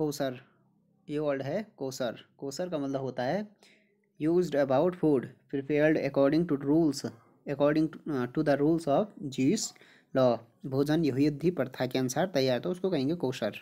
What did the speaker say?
कोसर ये वर्ड है कोसर कोसर का मतलब होता है use about food prepared according to rules according to the rules of जीस लॉ भोजन युद्धि प्रथा के अनुसार तैयार तो उसको कहेंगे कोसर